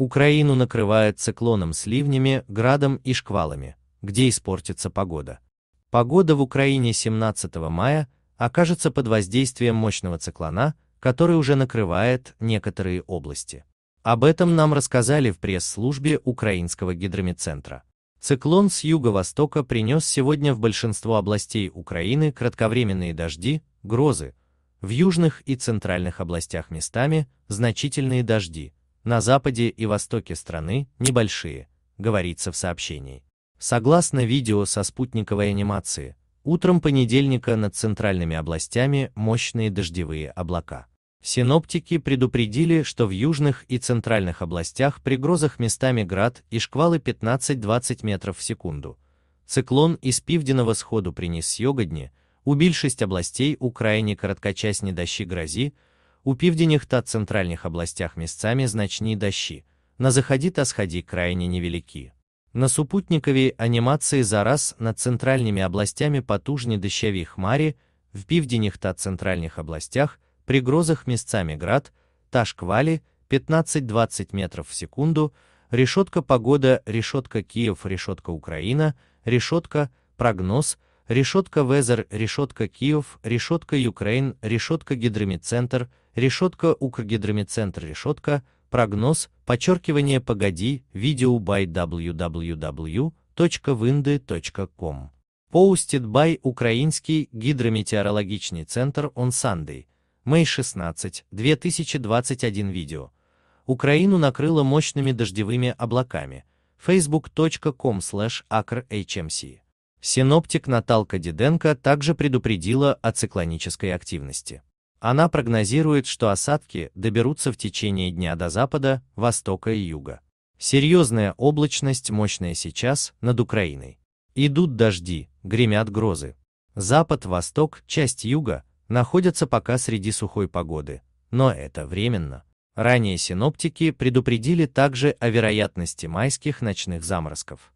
Украину накрывает циклоном с ливнями, градом и шквалами, где испортится погода. Погода в Украине 17 мая окажется под воздействием мощного циклона, который уже накрывает некоторые области. Об этом нам рассказали в пресс-службе Украинского гидромедцентра. Циклон с юго-востока принес сегодня в большинство областей Украины кратковременные дожди, грозы, в южных и центральных областях местами значительные дожди, на западе и востоке страны небольшие, говорится в сообщении. Согласно видео со спутниковой анимации, утром понедельника над центральными областями мощные дождевые облака. Синоптики предупредили, что в южных и центральных областях при грозах местами град и шквалы 15-20 метров в секунду. Циклон із південного сходу приніс сьогодні, убил шесть областей у крайні короткочасні дощі грози. У південних та центральних областях місцями значні дощі, на заході та сході крайні невеликі. На супутниковій анімації зараз над центральними областями потужні дощові хмарі, в південних та центральних областях при грозах місцями град та шквалі 15-20 метров в секунду, решетка погода, решетка Киев, решетка Украина, решетка прогноз – решетка Везер, решетка Киев, решетка Юкрейн, решетка Гидромедцентр, решетка Укргидромедцентр решетка, прогноз, подчеркивание погоди, видео by www.windy.com. Posted by Украинский гидрометеорологичный центр on Sunday, May 16, 2021 видео. Украину накрыло мощными дождевыми облаками. facebook.com slash acrhmc. Синоптик Наталка Диденко также предупредила о циклонической активности. Она прогнозирует, что осадки доберутся в течение дня до запада, востока и юга. Серьезная облачность, мощная сейчас, над Украиной. Идут дожди, гремят грозы. Запад, восток, часть юга находятся пока среди сухой погоды, но это временно. Ранее синоптики предупредили также о вероятности майских ночных заморозков.